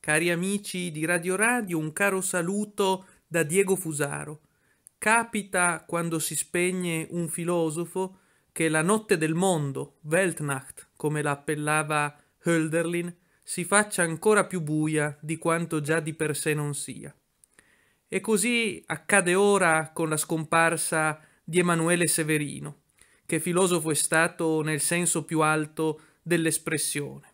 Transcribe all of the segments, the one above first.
Cari amici di Radio Radio, un caro saluto da Diego Fusaro. Capita quando si spegne un filosofo che la notte del mondo, Weltnacht, come la appellava Hölderlin, si faccia ancora più buia di quanto già di per sé non sia. E così accade ora con la scomparsa di Emanuele Severino, che filosofo è stato nel senso più alto dell'espressione.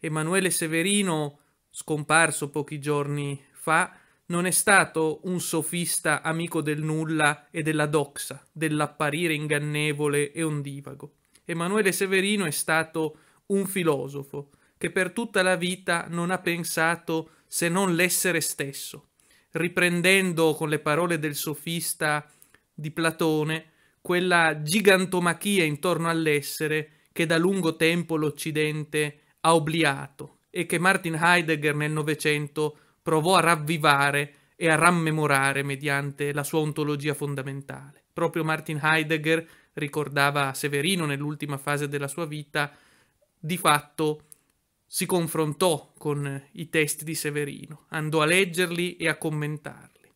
Emanuele Severino scomparso pochi giorni fa, non è stato un sofista amico del nulla e della doxa, dell'apparire ingannevole e ondivago. Emanuele Severino è stato un filosofo che per tutta la vita non ha pensato se non l'essere stesso, riprendendo con le parole del sofista di Platone quella gigantomachia intorno all'essere che da lungo tempo l'Occidente ha obliato, e che Martin Heidegger nel Novecento provò a ravvivare e a rammemorare mediante la sua ontologia fondamentale. Proprio Martin Heidegger ricordava Severino nell'ultima fase della sua vita, di fatto si confrontò con i testi di Severino, andò a leggerli e a commentarli.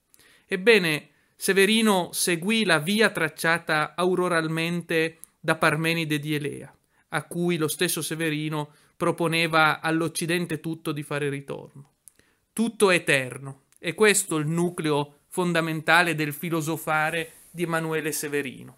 Ebbene, Severino seguì la via tracciata auroralmente da Parmenide di Elea, a cui lo stesso Severino proponeva all'Occidente tutto di fare ritorno. Tutto è eterno. E questo è il nucleo fondamentale del filosofare di Emanuele Severino.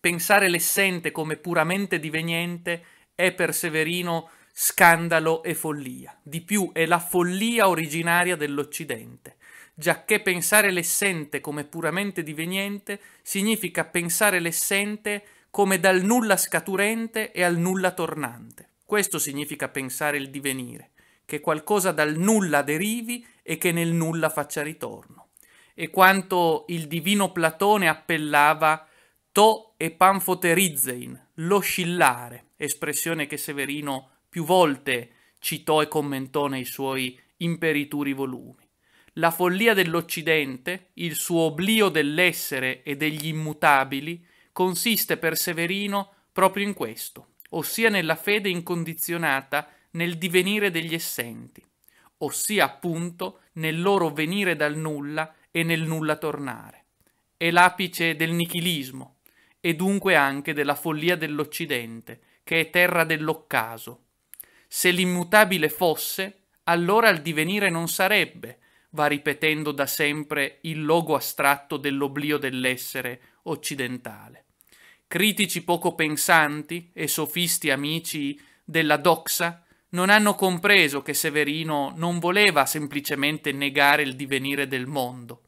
Pensare l'essente come puramente diveniente è per Severino scandalo e follia. Di più è la follia originaria dell'Occidente, giacché pensare l'essente come puramente diveniente significa pensare l'essente come dal nulla scaturente e al nulla tornante. Questo significa pensare il divenire, che qualcosa dal nulla derivi e che nel nulla faccia ritorno. E quanto il divino Platone appellava to e panfoterizzein, l'oscillare, espressione che Severino più volte citò e commentò nei suoi imperituri volumi. La follia dell'Occidente, il suo oblio dell'essere e degli immutabili, consiste per Severino proprio in questo, ossia nella fede incondizionata nel divenire degli essenti, ossia appunto nel loro venire dal nulla e nel nulla tornare. È l'apice del nichilismo e dunque anche della follia dell'Occidente, che è terra dell'occaso. Se l'immutabile fosse, allora il divenire non sarebbe, va ripetendo da sempre il logo astratto dell'oblio dell'essere occidentale critici poco pensanti e sofisti amici della doxa non hanno compreso che Severino non voleva semplicemente negare il divenire del mondo.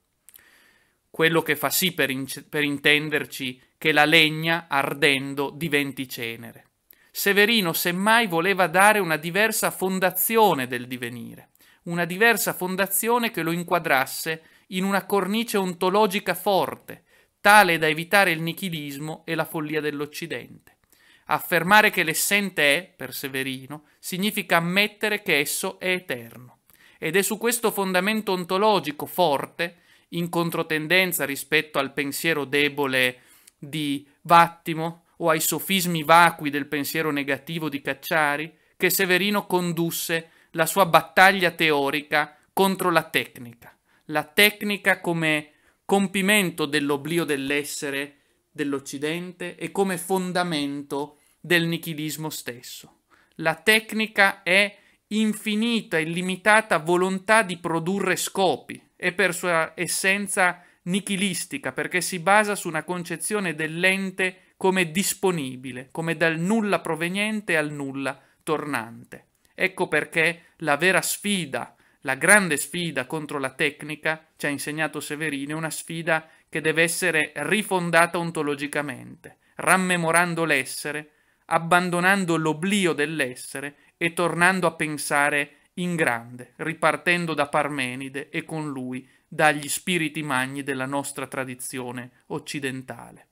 Quello che fa sì, per, in- per intenderci, che la legna, ardendo, diventi cenere. Severino semmai voleva dare una diversa fondazione del divenire, una diversa fondazione che lo inquadrasse in una cornice ontologica forte, tale da evitare il nichilismo e la follia dell'Occidente. Affermare che l'essente è, per Severino, significa ammettere che esso è eterno. Ed è su questo fondamento ontologico forte, in controtendenza rispetto al pensiero debole di Vattimo o ai sofismi vacui del pensiero negativo di Cacciari, che Severino condusse la sua battaglia teorica contro la tecnica, la tecnica come compimento dell'oblio dell'essere dell'Occidente e come fondamento del nichilismo stesso. La tecnica è infinita, e limitata volontà di produrre scopi, è per sua essenza nichilistica perché si basa su una concezione dell'ente come disponibile, come dal nulla proveniente al nulla tornante. Ecco perché la vera sfida la grande sfida contro la tecnica, ci ha insegnato Severino, è una sfida che deve essere rifondata ontologicamente, rammemorando l'essere, abbandonando l'oblio dell'essere e tornando a pensare in grande, ripartendo da Parmenide e con lui dagli spiriti magni della nostra tradizione occidentale.